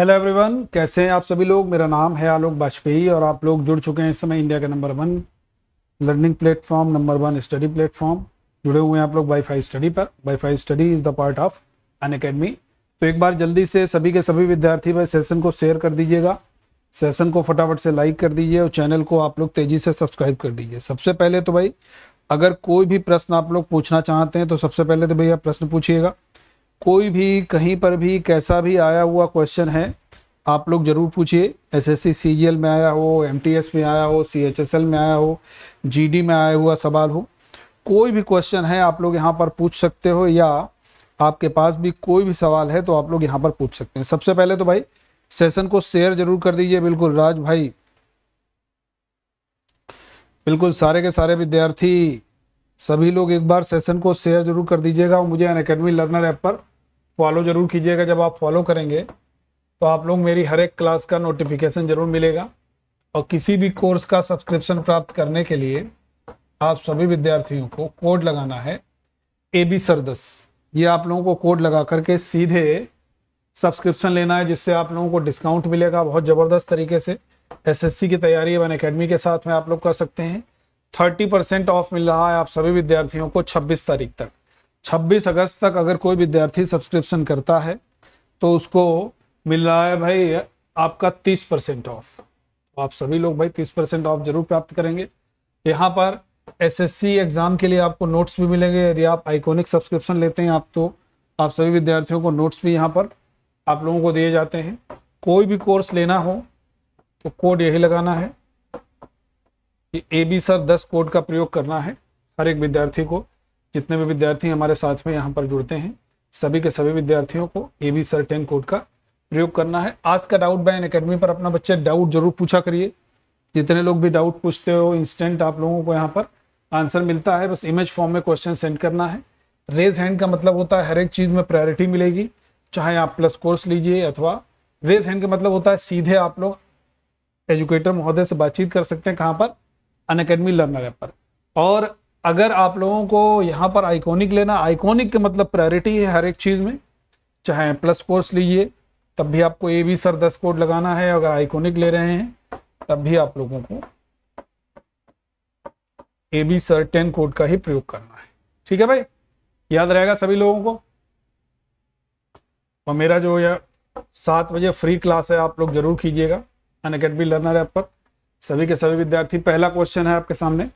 Hello everyone कैसे हैं आप सभी लोग मेरा नाम है आलोक वाजपेयी और आप लोग जुड़ चुके हैं इस समय इंडिया के number one learning platform number one study platform जुड़े हुए हैं आप लोग वाईफाई स्टडी पर WiFi study is the part of Unacademy तो एक बार जल्दी से सभी के सभी विद्यार्थी भाई सेशन को शेयर कर दीजिएगा सेशन को फटाफट से लाइक कर दीजिए और चैनल को आप लोग तेज़ी से सब्सक्राइब कर दीजिए सबसे पहले तो भाई अगर कोई भी प्रश्न आप लोग पूछना चाहते हैं तो सबसे पहले तो आप प्रश्न पूछिएगा कोई भी कहीं पर भी कैसा भी आया हुआ क्वेश्चन है आप लोग ज़रूर पूछिए एसएससी सीजीएल में आया हो एमटीएस में आया हो सीएचएसएल में आया हो जीडी में आया हुआ सवाल हो कोई भी क्वेश्चन है आप लोग यहाँ पर पूछ सकते हो या आपके पास भी कोई भी सवाल है तो आप लोग यहाँ पर पूछ सकते हैं सबसे पहले तो भाई सेशन को शेयर जरूर कर दीजिए बिल्कुल राज भाई बिल्कुल सारे के सारे विद्यार्थी सभी लोग एक बार सेशन को शेयर जरूर कर दीजिएगा मुझे अन अकेडमी लर्नर ऐप पर फॉलो ज़रूर कीजिएगा जब आप फॉलो करेंगे तो आप लोग मेरी हर एक क्लास का नोटिफिकेशन ज़रूर मिलेगा और किसी भी कोर्स का सब्सक्रिप्शन प्राप्त करने के लिए आप सभी विद्यार्थियों को कोड लगाना है ए बी सर दस ये आप लोगों को कोड लगा करके सीधे सब्सक्रिप्शन लेना है जिससे आप लोगों को डिस्काउंट मिलेगा बहुत ज़बरदस्त तरीके से एसएससी की तैयारी वन अकेडमी के साथ में आप लोग कर सकते हैं थर्टी परसेंट ऑफ मिल रहा है आप सभी विद्यार्थियों को छब्बीस तारीख तक 26 अगस्त तक अगर कोई विद्यार्थी सब्सक्रिप्शन करता है तो उसको मिल रहा है भाई आपका 30 परसेंट ऑफ तो आप सभी लोग भाई 30 परसेंट ऑफ जरूर प्राप्त करेंगे यहाँ पर एसएससी एग्जाम के लिए आपको नोट्स भी मिलेंगे यदि आप आइकोनिक सब्सक्रिप्शन लेते हैं आप तो आप सभी विद्यार्थियों को नोट्स भी यहाँ पर आप लोगों को दिए जाते हैं कोई भी कोर्स लेना हो तो कोड यही लगाना है कि ए बी सर दस कोड का प्रयोग करना है हर एक विद्यार्थी को जितने भी विद्यार्थी हमारे साथ में यहाँ पर जुड़ते हैं सभी के सभी विद्यार्थियों को A B sir ten code का प्रयोग करना है आज का डाउट बैन अकेडमी पर अपना बच्चे डाउट जरूर पूछा करिए जितने लोग भी डाउट पूछते हो इंस्टेंट आप लोगों को यहाँ पर आंसर मिलता है बस इमेज फॉर्म में क्वेश्चन सेंड करना है रेज हैंड का मतलब होता है हर एक चीज़ में प्रायोरिटी मिलेगी चाहे आप प्लस कोर्स लीजिए अथवा रेज हैंड का मतलब होता है सीधे आप लोग एजुकेटर महोदय से बातचीत कर सकते हैं कहाँ पर अन लर्नर ऐप पर और अगर आप लोगों को यहाँ पर आइकॉनिक लेना आइकॉनिक के मतलब प्रायोरिटी है हर एक चीज़ में चाहे प्लस कोर्स लीजिए तब भी आपको ए बी सर दस कोड लगाना है अगर आइकॉनिक ले रहे हैं तब भी आप लोगों को A B sir ten code का ही प्रयोग करना है ठीक है भाई याद रहेगा सभी लोगों को और मेरा जो यह सात बजे फ्री क्लास है आप लोग जरूर कीजिएगा अन अकेडमी लर्नर ऐप पर सभी के सभी विद्यार्थी पहला क्वेश्चन है आपके सामने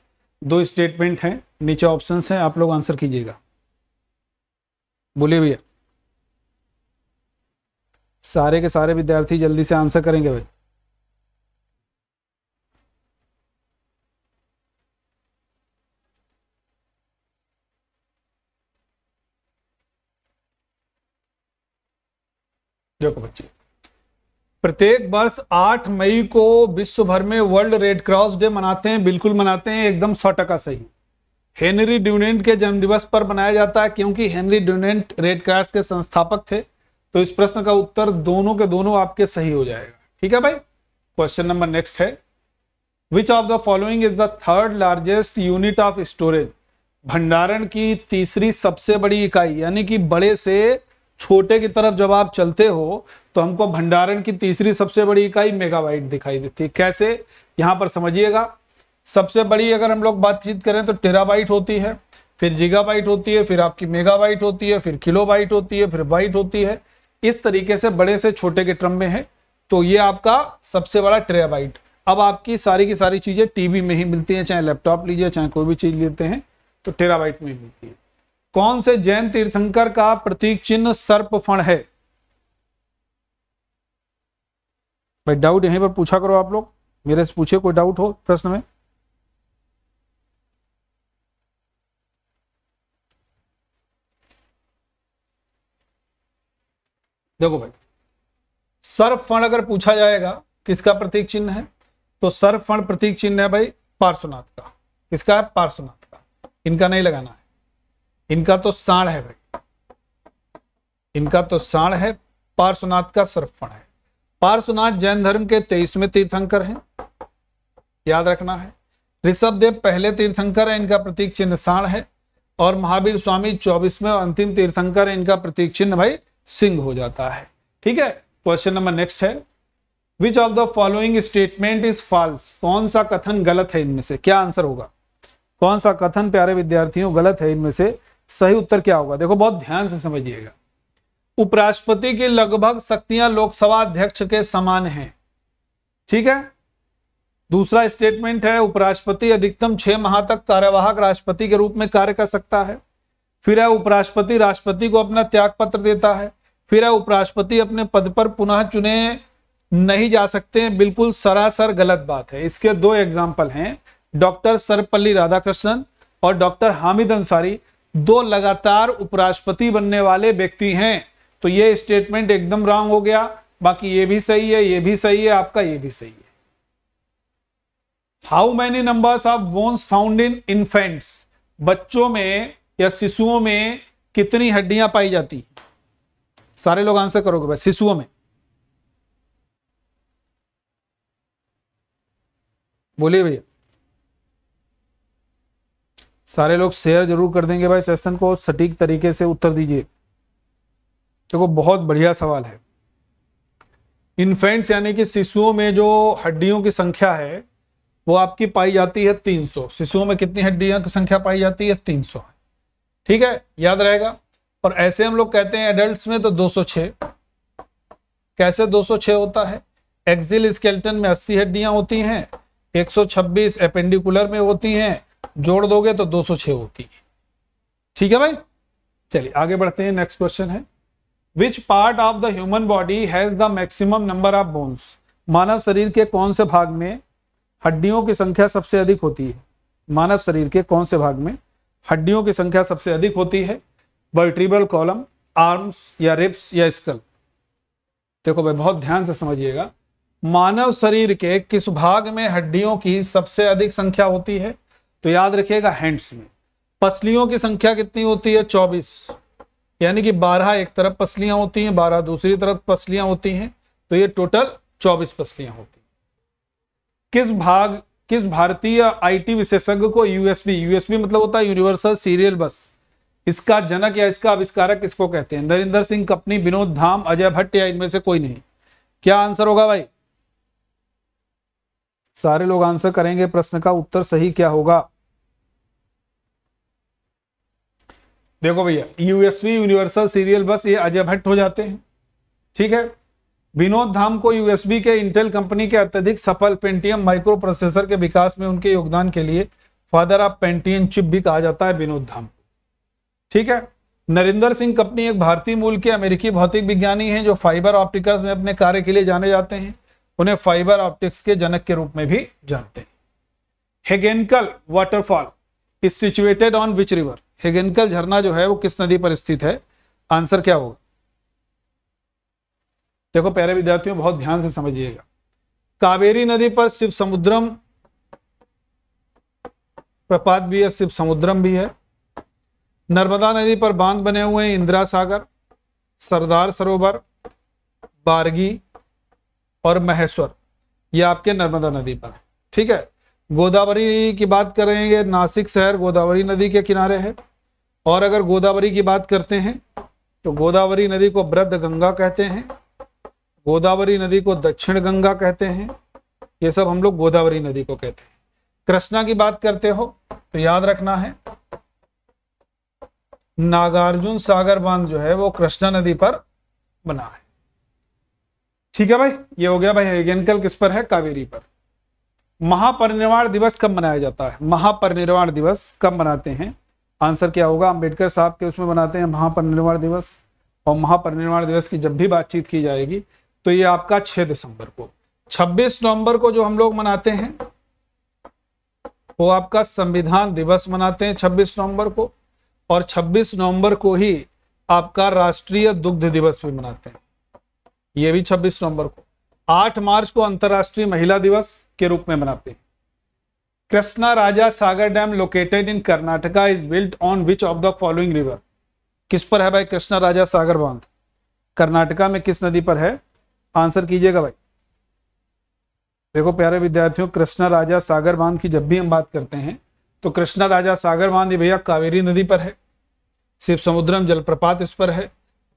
दो स्टेटमेंट हैं नीचे ऑप्शंस हैं आप लोग आंसर कीजिएगा बोलिए भैया सारे के सारे विद्यार्थी जल्दी से आंसर करेंगे भाई देखो बच्चे प्रत्येक वर्ष 8 मई को विश्व भर में वर्ल्ड रेड क्रॉस डे मनाते हैं बिल्कुल मनाते हैं एकदम सौ टका सही हेनरी ड्यूनेंट के जन्मदिवस पर मनाया जाता है क्योंकि हेनरी ड्यूनेंट रेड क्रॉस के संस्थापक थे तो इस प्रश्न का उत्तर दोनों के दोनों आपके सही हो जाएगा ठीक है भाई क्वेश्चन नंबर नेक्स्ट है which of the following is the third largest unit of storage भंडारण की तीसरी सबसे बड़ी इकाई यानी कि बड़े से छोटे की तरफ जब आप चलते हो तो हमको भंडारण की तीसरी सबसे बड़ी इकाई मेगावाइट दिखाई देती है कैसे यहां पर समझिएगा सबसे बड़ी अगर हम लोग बातचीत करें तो टेराबाइट होती है फिर जीगाबाइट होती है फिर आपकी मेगाबाइट होती है फिर किलोबाइट होती है फिर वाइट होती है इस तरीके से बड़े से छोटे के क्रम में है तो ये आपका सबसे बड़ा टेराबाइट अब आपकी सारी की सारी चीज़ें टीवी में ही मिलती हैं चाहे लैपटॉप लीजिए चाहे कोई भी चीज़ लेते हैं तो टेराबाइट में ही मिलती है कौन से जैन तीर्थंकर का प्रतीक चिन्ह सर्प फण है भाई डाउट यहीं पर पूछा करो आप लोग मेरे से पूछे कोई डाउट हो प्रश्न में देखो भाई सर्प फण अगर पूछा जाएगा किसका प्रतीक चिन्ह है तो सर्प फण प्रतीक चिन्ह है भाई पार्श्वनाथ का किसका है पार्श्वनाथ का इनका नहीं लगाना है इनका तो साण है भाई इनका तो साण है पार्श्वनाथ का सर्पण है पार्श्वनाथ जैन धर्म के तेईसवें तीर्थंकर हैं याद रखना है ऋषभ देव पहले तीर्थंकर है इनका प्रतीक चिन्ह साण है और महावीर स्वामी चौबीसवें और अंतिम तीर्थंकर है इनका प्रतीक चिन्ह भाई सिंह हो जाता है ठीक है क्वेश्चन नंबर नेक्स्ट है which of the following statement is false कौन सा कथन गलत है इनमें से क्या आंसर होगा कौन सा कथन प्यारे विद्यार्थियों गलत है इनमें से सही उत्तर क्या होगा देखो बहुत ध्यान से समझिएगा उपराष्ट्रपति की लगभग शक्तियां लोकसभा अध्यक्ष के समान हैं ठीक है दूसरा स्टेटमेंट है उपराष्ट्रपति अधिकतम छह माह तक कार्यवाहक राष्ट्रपति के रूप में कार्य कर सकता है फिर है उपराष्ट्रपति राष्ट्रपति को अपना त्याग पत्र देता है फिर है उपराष्ट्रपति अपने पद पर पुनः चुने नहीं जा सकते हैं बिल्कुल सरासर गलत बात है इसके दो एग्जाम्पल हैं डॉक्टर सर्वपल्ली राधाकृष्णन और डॉक्टर हामिद अंसारी दो लगातार उपराष्ट्रपति बनने वाले व्यक्ति हैं तो ये स्टेटमेंट एकदम रॉन्ग हो गया बाकी ये भी सही है ये भी सही है आपका ये भी सही है how many numbers of bones found in infants बच्चों में या शिशुओं में कितनी हड्डियां पाई जाती सारे लोग आंसर करोगे भाई शिशुओं में बोलिए भैया सारे लोग शेयर जरूर कर देंगे भाई सेशन को सटीक तरीके से उत्तर दीजिए देखो बहुत बढ़िया सवाल है इन्फेंट्स यानी कि शिशुओं में जो हड्डियों की संख्या है वो आपकी पाई जाती है 300 शिशुओं में कितनी हड्डियों की संख्या पाई जाती है 300 ठीक है याद रहेगा और ऐसे हम लोग कहते हैं एडल्ट में तो 206 कैसे 206 होता है एक्सिल स्केल्टन में 80 हड्डियां होती हैं 126 एपेंडिकुलर में होती हैं जोड़ दोगे तो 206 होती है ठीक है भाई चलिए आगे बढ़ते हैं नेक्स्ट क्वेश्चन है which part of the human body has the maximum number of bones मानव शरीर के कौन से भाग में हड्डियों की संख्या सबसे अधिक होती है मानव शरीर के कौन से भाग में हड्डियों की संख्या सबसे अधिक होती है वर्ट्रीबल कॉलम आर्म्स या रिप्स या स्कल देखो भाई बहुत ध्यान से समझिएगा मानव शरीर के किस भाग में हड्डियों की सबसे अधिक संख्या होती है तो याद रखिएगा हैंड्स में पसलियों की संख्या कितनी होती है चौबीस यानी कि बारह एक तरफ पसलियां होती हैं बारह दूसरी तरफ पसलियां होती हैं तो ये टोटल चौबीस पसलियां होती हैं किस भाग किस भारतीय आईटी विशेषज्ञ को यूएसबी यूएसबी मतलब होता है यूनिवर्सल सीरियल बस इसका जनक या इसका आविष्कारक किसको कहते हैं नरेंद्र सिंह कंपनी विनोद धाम अजय भट्ट या इनमें से कोई नहीं क्या आंसर होगा भाई सारे लोग आंसर करेंगे प्रश्न का उत्तर सही क्या होगा देखो भैया यूएसवी यूनिवर्सल सीरियल बस ये अजय भट्ट हो जाते हैं ठीक है विनोद धाम को यूएसबी के इंटेल कंपनी के अत्यधिक सफल पेंटियम माइक्रो प्रोसेसर के विकास में उनके योगदान के लिए फादर ऑफ पेंटियम चिप भी कहा जाता है विनोद धाम ठीक है नरेंद्र सिंह कंपनी एक भारतीय मूल के अमेरिकी भौतिक विज्ञानी हैं जो फाइबर ऑप्टिकल्स में अपने कार्य के लिए जाने जाते हैं उन्हें फाइबर ऑप्टिक्स के जनक के रूप में भी जानते हैं Hogenakkal waterfall is situated on which river Hogenakkal झरना जो है वो किस नदी पर स्थित है आंसर क्या होगा देखो प्यारे विद्यार्थियों बहुत ध्यान से समझिएगा कावेरी नदी पर शिव समुद्रम प्रपात भी है शिव समुद्रम भी है नर्मदा नदी पर बांध बने हुए हैं इंदिरा सागर सरदार सरोवर बारगी और महेश्वर ये आपके नर्मदा नदी पर ठीक है गोदावरी की बात करेंगे नासिक शहर गोदावरी नदी के किनारे है और अगर गोदावरी की बात करते हैं तो गोदावरी नदी को वृद्ध गंगा कहते हैं गोदावरी नदी को दक्षिण गंगा कहते हैं ये सब हम लोग गोदावरी नदी को कहते हैं कृष्णा की बात करते हो तो याद रखना है नागार्जुन सागर बांध जो है वो कृष्णा नदी पर बना है ठीक है भाई ये हो गया भाई हेगेनकल किस पर है कावेरी पर महापरिनिर्वाण दिवस कब मनाया जाता है महापरिनिर्वाण दिवस कब मनाते हैं आंसर क्या होगा अम्बेडकर साहब के उसमें बनाते हैं महापरिनिर्वाण दिवस और महापरिनिर्वाण दिवस की जब भी बातचीत की जाएगी तो ये आपका 6 दिसंबर को 26 नवंबर को जो हम लोग मनाते हैं वो आपका संविधान दिवस मनाते हैं 26 नवंबर को और 26 नवंबर को ही आपका राष्ट्रीय दुग्ध दिवस भी मनाते हैं ये भी 26 नवंबर को 8 मार्च को अंतर्राष्ट्रीय महिला दिवस के रूप में मनाते हैं Krishna Raja Sagar Dam located in Karnataka is built on which of the following river? किस पर है भाई कृष्णा राजा सागर बांध कर्नाटका में किस नदी पर है आंसर कीजिएगा भाई देखो प्यारे विद्यार्थियों कृष्णा राजा सागर बांध की जब भी हम बात करते हैं तो कृष्णा राजा सागर बांध भैया कावेरी नदी पर है शिव समुद्रम जलप्रपात इस पर है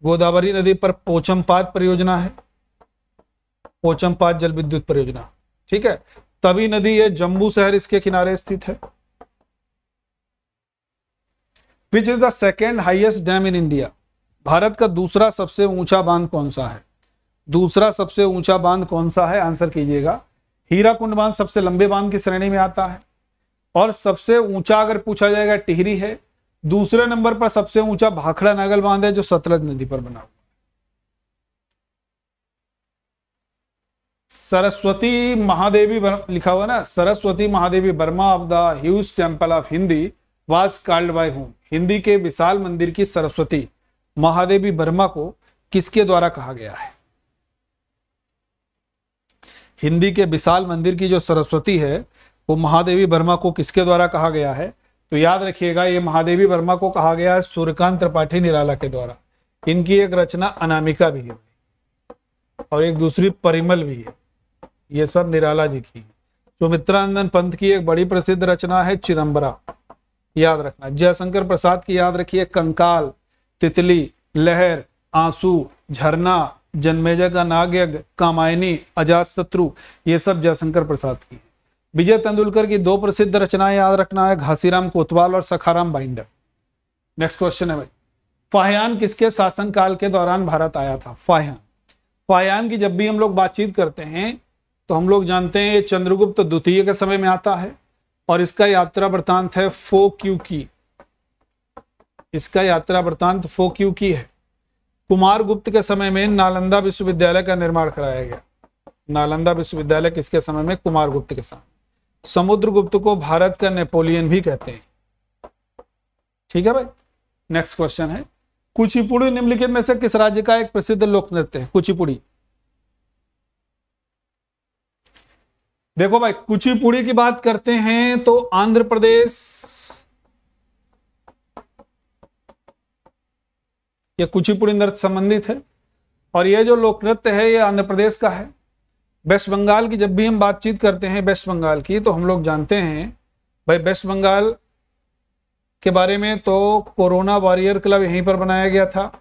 गोदावरी नदी पर पोचमपात परियोजना है पोचमपात जल विद्युत परियोजना ठीक है तवी नदी है जम्बू शहर इसके किनारे स्थित है which is the second highest dam in India भारत का दूसरा सबसे ऊंचा बांध कौन सा है दूसरा सबसे ऊंचा बांध कौन सा है आंसर कीजिएगा हीरा कुंड बांध सबसे लंबे बांध की श्रेणी में आता है और सबसे ऊंचा अगर पूछा जाएगा टिहरी है दूसरे नंबर पर सबसे ऊंचा भाखड़ा नागल बांध है जो सतलज नदी पर बना हुआ सरस्वती महादेवी लिखा हुआ ना Saraswati Mahadevi Varma of the huge temple of Hindi was called by whom Hindi के विशाल मंदिर की सरस्वती महादेवी बर्मा को किसके द्वारा कहा गया है हिंदी के विशाल मंदिर की जो सरस्वती है वो महादेवी वर्मा को किसके द्वारा कहा गया है तो याद रखिएगा ये महादेवी वर्मा को कहा गया है सूर्यकांत त्रिपाठी निराला के द्वारा इनकी एक रचना अनामिका भी है और एक दूसरी परिमल भी है ये सब निराला जी की सुमित्रानंदन पंथ की एक बड़ी प्रसिद्ध रचना है चिदम्बरा याद रखना जयशंकर प्रसाद की याद रखिए कंकाल तितली लहर आंसू झरना जनमेजा का नागयज्ञ कामायनी अजात शत्रु ये सब जयशंकर प्रसाद की विजय तेंदुलकर की दो प्रसिद्ध रचनाएं याद रखना है घासीराम कोतवाल और सखाराम बाइंडर नेक्स्ट क्वेश्चन है भाई फाहयान किसके शासनकाल के दौरान भारत आया था फाहयान फाहयान की जब भी हम लोग बातचीत करते हैं तो हम लोग जानते हैं ये चंद्रगुप्त द्वितीय के समय में आता है और इसका यात्रा वृतांत है फो क्यू की इसका यात्रा वृतांत फो क्यू की है कुमार गुप्त के समय में नालंदा विश्वविद्यालय का निर्माण कराया गया नालंदा विश्वविद्यालय किसके समय में कुमार गुप्त के साथ समुद्र गुप्त को भारत का नेपोलियन भी कहते हैं ठीक है भाई नेक्स्ट क्वेश्चन है कुचिपुड़ी निम्नलिखित में से किस राज्य का एक प्रसिद्ध लोक नृत्य है कुचिपुड़ी देखो भाई कुचिपुड़ी की बात करते हैं तो आंध्र प्रदेश ये कुचिपुड़ी नृत्य संबंधित है और ये जो लोक नृत्य है ये आंध्र प्रदेश का है वेस्ट बंगाल की जब भी हम बातचीत करते हैं वेस्ट बंगाल की तो हम लोग जानते हैं भाई वेस्ट बंगाल के बारे में तो कोरोना वॉरियर क्लब यहीं पर बनाया गया था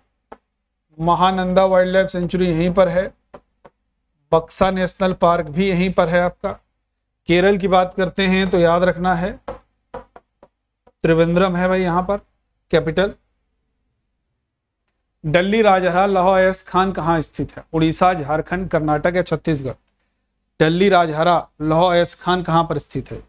महानंदा वाइल्ड लाइफ सेंचुरी यहीं पर है बक्सा नेशनल पार्क भी यहीं पर है आपका केरल की बात करते हैं तो याद रखना है त्रिवेंद्रम है भाई यहां पर कैपिटल दिल्ली राजहरा लाहौर एस खान कहाँ स्थित है उड़ीसा झारखंड कर्नाटक या छत्तीसगढ़ दिल्ली राजहरा लाहौर एस खान कहाँ पर स्थित है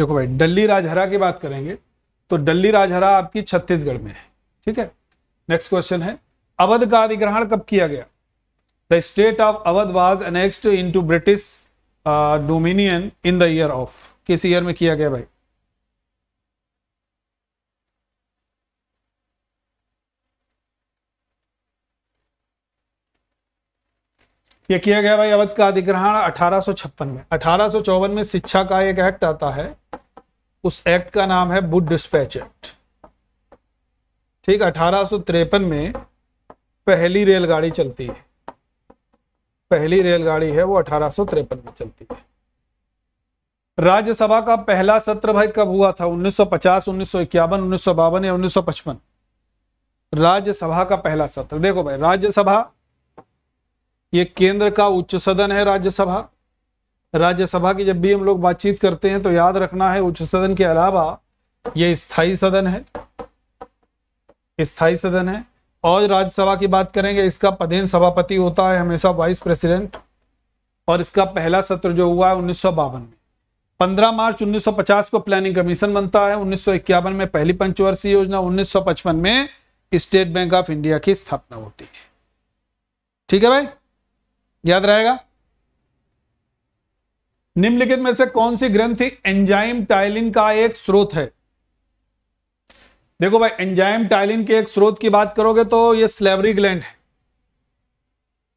देखो भाई डल्ली राजहरा की बात करेंगे तो डल्ली राजहरा आपकी छत्तीसगढ़ में है ठीक है नेक्स्ट क्वेश्चन है अवध का अधिग्रहण कब किया गया the state of Awadh was annexed to British dominion in the year of किस ईयर में किया गया भाई ये किया गया भाई अवध का अधिग्रहण अठारह में अठारह में शिक्षा का एक एक्ट आता है उस एक्ट का नाम है बुड डिस्पैच एक्ट ठीक अठारह में पहली रेलगाड़ी चलती है पहली रेलगाड़ी है वो अठारह में चलती है राज्यसभा का पहला सत्र भाई कब हुआ था 1950, 1951, 1952 या 1955 राज्यसभा का पहला सत्र देखो भाई राज्यसभा ये केंद्र का उच्च सदन है राज्यसभा राज्यसभा की जब भी हम लोग बातचीत करते हैं तो याद रखना है उच्च सदन के अलावा यह स्थाई सदन है स्थाई सदन है और राज्यसभा की बात करेंगे इसका पदेन सभापति होता है हमेशा वाइस प्रेसिडेंट और इसका पहला सत्र जो हुआ है उन्नीस में 15 मार्च 1950 को प्लानिंग कमीशन बनता है उन्नीस में पहली पंचवर्षीय योजना 1955 में स्टेट बैंक ऑफ इंडिया की स्थापना होती है ठीक है भाई याद रहेगा निम्नलिखित में से कौन सी ग्रंथि एंजाइम टाइलिन का एक स्रोत है देखो भाई एंजाइम टाइलिन के एक स्रोत की बात करोगे तो ये स्लेवरी ग्लैंड है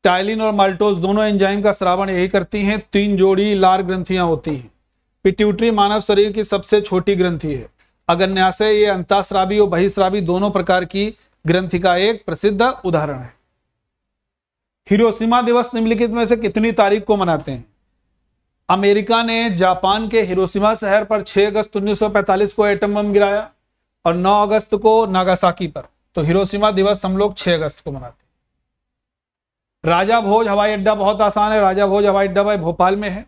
टाइलिन और माल्टोज दोनों एंजाइम का श्रावण यही करती हैं तीन जोड़ी लार ग्रंथियां होती हैं पिट्यूटरी मानव शरीर की सबसे छोटी ग्रंथि है न्यासे ये अंताश्रावी और बहिश्रावी दोनों प्रकार की ग्रंथि का एक प्रसिद्ध उदाहरण है हिरोशिमा दिवस निम्नलिखित में से कितनी तारीख को मनाते हैं अमेरिका ने जापान के हिरोशिमा शहर पर 6 अगस्त 1945 को एटम बम गिराया और 9 अगस्त को नागासाकी पर तो हिरोशिमा दिवस हम लोग 6 अगस्त को मनाते हैं राजा भोज हवाई अड्डा बहुत आसान है राजा भोज हवाई अड्डा भाई भोपाल में है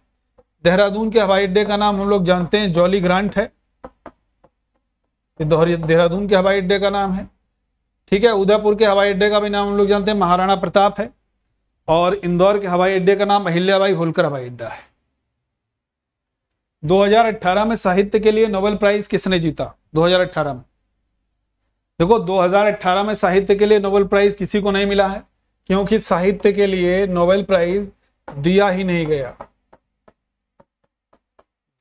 देहरादून के हवाई अड्डे का नाम हम लोग जानते हैं जॉली ग्रांट है देहरादून के हवाई अड्डे का नाम है ठीक है उदयपुर के हवाई अड्डे का भी नाम हम लोग जानते हैं महाराणा प्रताप है और इंदौर के हवाई अड्डे का नाम अहिल्याबाई होलकर हवाई अड्डा है 2018 में साहित्य के लिए नोबेल प्राइज किसने जीता 2018 में देखो 2018 में साहित्य के लिए नोबेल प्राइज किसी को नहीं मिला है क्योंकि साहित्य के लिए नोबेल प्राइज दिया ही नहीं गया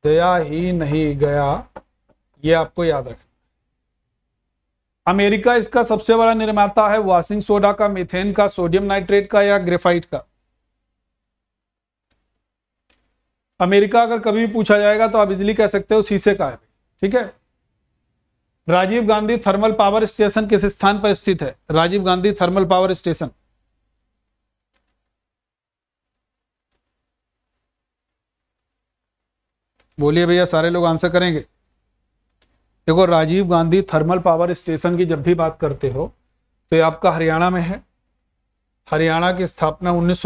दिया ही नहीं गया ये आपको याद रखना अमेरिका इसका सबसे बड़ा निर्माता है वॉशिंग सोडा का मिथेन का सोडियम नाइट्रेट का या ग्रेफाइट का अमेरिका अगर कभी भी पूछा जाएगा तो आप इजिली कह सकते हो शीशे का है ठीक है Rajiv Gandhi thermal power station किस स्थान पर स्थित है Rajiv Gandhi thermal power station बोलिए भैया सारे लोग आंसर करेंगे देखो Rajiv Gandhi thermal power station की जब भी बात करते हो तो ये आपका हरियाणा में है हरियाणा की स्थापना उन्नीस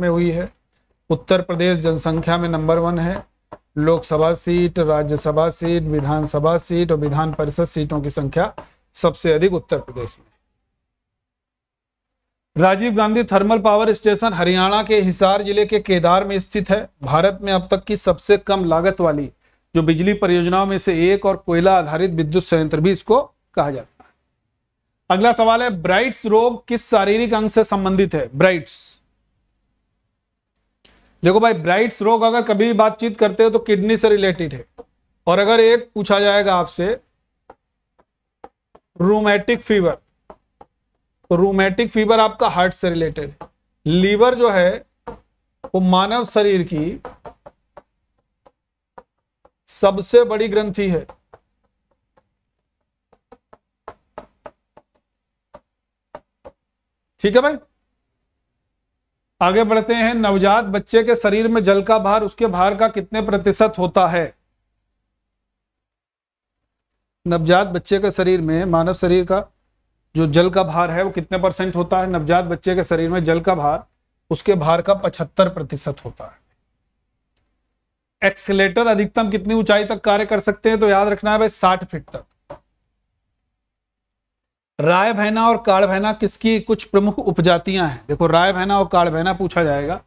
में हुई है उत्तर प्रदेश जनसंख्या में नंबर वन है Lok Sabha seat Rajya Sabha seat Vidhan Sabha seat और विधान परिषद सीटों की संख्या सबसे अधिक उत्तर प्रदेश में Rajiv Gandhi thermal power station Haryana के हिसार जिले के केदार में स्थित है भारत में अब तक की सबसे कम लागत वाली जो बिजली परियोजनाओं में से एक और कोयला आधारित विद्युत संयंत्र भी इसको कहा जाता है अगला सवाल है ब्राइट्स रोग किस शारीरिक अंग से संबंधित है ब्राइट्स देखो भाई ब्राइट्स रोग अगर कभी भी बातचीत करते हो तो किडनी से रिलेटेड है और अगर एक पूछा जाएगा आपसे रूमेटिक फीवर तो रूमेटिक फीवर आपका हार्ट से रिलेटेड है लीवर जो है वो मानव शरीर की सबसे बड़ी ग्रंथि है ठीक है भाई आगे बढ़ते हैं नवजात बच्चे के शरीर में जल का भार उसके भार का कितने प्रतिशत होता है नवजात बच्चे के शरीर में मानव शरीर का जो जल का भार है वो कितने परसेंट होता है नवजात बच्चे के शरीर में जल का भार उसके भार का पचहत्तर प्रतिशत होता है एक्सेलेटर अधिकतम कितनी ऊंचाई तक कार्य कर सकते हैं तो याद रखना है भाई साठ फीट तक राय भैना और काड़ भैना किसकी कुछ प्रमुख उपजातियां हैं देखो राय भैना और काड़ भैना पूछा जाएगा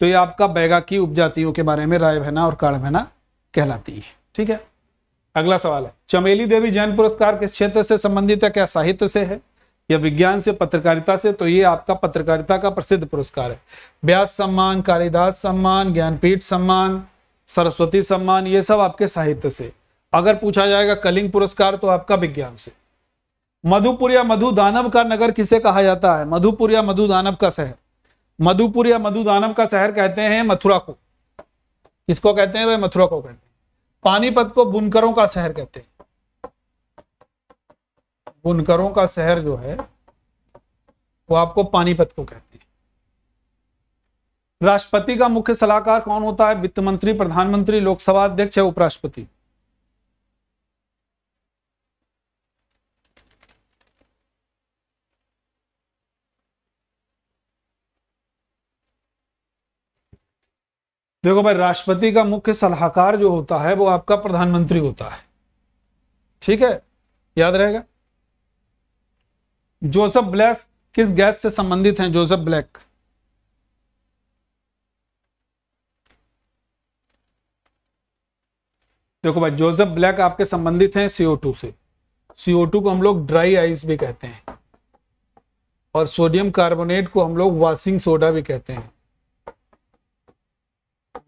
तो ये आपका बैगा की उपजातियों के बारे में राय भैना और काड़ भैना कहलाती है ठीक है अगला सवाल है चमेली देवी जैन पुरस्कार किस क्षेत्र से संबंधित है क्या साहित्य से है या विज्ञान से पत्रकारिता से तो ये आपका पत्रकारिता का प्रसिद्ध पुरस्कार है व्यास सम्मान कालिदास सम्मान ज्ञानपीठ सम्मान सरस्वती सम्मान ये सब आपके साहित्य से अगर पूछा जाएगा कलिंग पुरस्कार तो आपका विज्ञान से मधुपुर या मधु दानव का नगर किसे कहा जाता है मधुपुर या मधु दानव का शहर मधुपुर या मधु दानव का शहर कहते हैं मथुरा को किसको कहते हैं भाई मथुरा को कहते हैं पानीपत को बुनकरों का शहर कहते हैं बुनकरों का शहर जो है वो आपको पानीपत को कहते हैं राष्ट्रपति का मुख्य सलाहकार कौन होता है वित्त मंत्री प्रधानमंत्री लोकसभा अध्यक्ष या उपराष्ट्रपति देखो भाई राष्ट्रपति का मुख्य सलाहकार जो होता है वो आपका प्रधानमंत्री होता है ठीक है याद रहेगा जोसेफ ब्लैक किस गैस से संबंधित हैं जोसेफ ब्लैक देखो भाई जोसेफ ब्लैक आपके संबंधित हैं सीओ टू से सीओ टू को हम लोग ड्राई आइस भी कहते हैं और सोडियम कार्बोनेट को हम लोग वाशिंग सोडा भी कहते हैं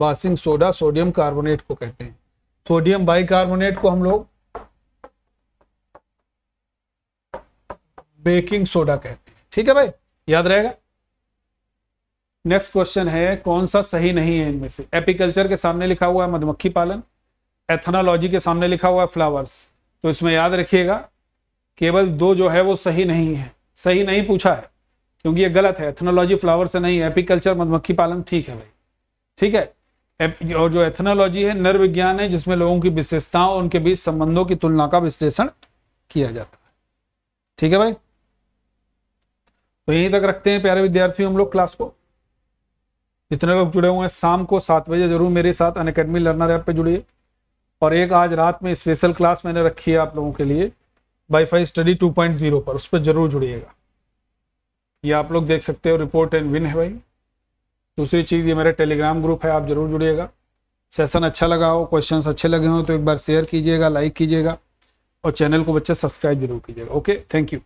वाशिंग सोडा सोडियम कार्बोनेट को कहते हैं सोडियम बाइकार्बोनेट को हम लोग बेकिंग सोडा कहते हैं ठीक है भाई याद रहेगा नेक्स्ट क्वेश्चन है कौन सा सही नहीं है इनमें से एपिकल्चर के सामने लिखा हुआ है मधुमक्खी पालन एथनोलॉजी के सामने लिखा हुआ है फ्लावर्स तो इसमें याद रखिएगा केवल दो जो है वो सही नहीं है सही नहीं पूछा है क्योंकि ये गलत है एथनोलॉजी फ्लावर से नहीं है एपिकल्चर मधुमक्खी पालन ठीक है भाई ठीक है और जो एथनोलॉजी है नर विज्ञान है जिसमें लोगों की विशेषताओं और उनके बीच संबंधों की तुलना का विश्लेषण किया जाता है ठीक है भाई तो यहीं तक रखते हैं प्यारे विद्यार्थियों हम लोग क्लास को जितने लोग जुड़े हुए हैं शाम को सात बजे जरूर मेरे साथ अन लर्नर ऐप पर जुड़िए और एक आज रात में स्पेशल क्लास मैंने रखी है आप लोगों के लिए वाईफाई स्टडी 2.0 पर उस पर जरूर जुड़िएगा ये आप लोग देख सकते हो रिपोर्ट एंड विन है भाई दूसरी चीज़ ये मेरा टेलीग्राम ग्रुप है आप जरूर जुड़िएगा सेशन अच्छा लगा हो क्वेश्चन अच्छे लगे हों तो एक बार शेयर कीजिएगा लाइक कीजिएगा और चैनल को बच्चे सब्सक्राइब जरूर कीजिएगा ओके थैंक यू